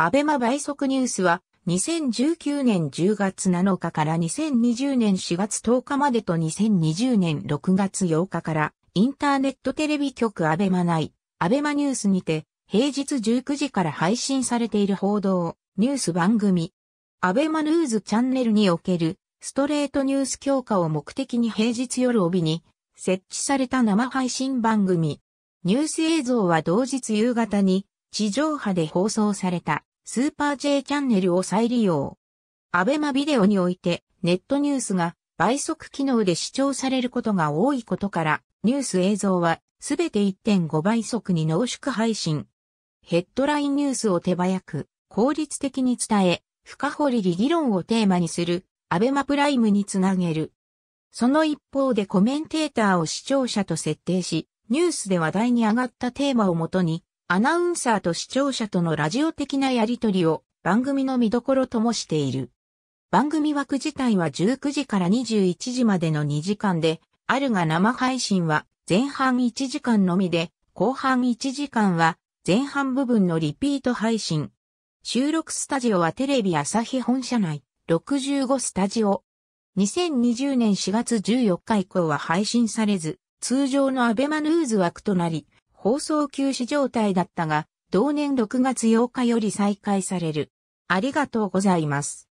アベマ倍速ニュースは、2019年10月7日から2020年4月10日までと2020年6月8日から、インターネットテレビ局アベマ内、アベマニュースにて、平日19時から配信されている報道、ニュース番組、アベマヌーズチャンネルにおける、ストレートニュース強化を目的に平日夜帯に、設置された生配信番組、ニュース映像は同日夕方に、地上波で放送されたスーパー J チャンネルを再利用。アベマビデオにおいてネットニュースが倍速機能で視聴されることが多いことから、ニュース映像はすべて1.5倍速に濃縮配信。ヘッドラインニュースを手早く、効率的に伝え、深掘り議論をテーマにする、アベマプライムにつなげる。その一方でコメンテーターを視聴者と設定し、ニュースで話題に上がったテーマをもとに、アナウンサーと視聴者とのラジオ的なやりとりを番組の見どころともしている。番組枠自体は19時から21時までの2時間で、あるが生配信は前半1時間のみで、後半1時間は前半部分のリピート配信。収録スタジオはテレビ朝日本社内65スタジオ。2020年4月14日以降は配信されず、通常のアベマヌーズ枠となり、放送休止状態だったが、同年6月8日より再開される。ありがとうございます。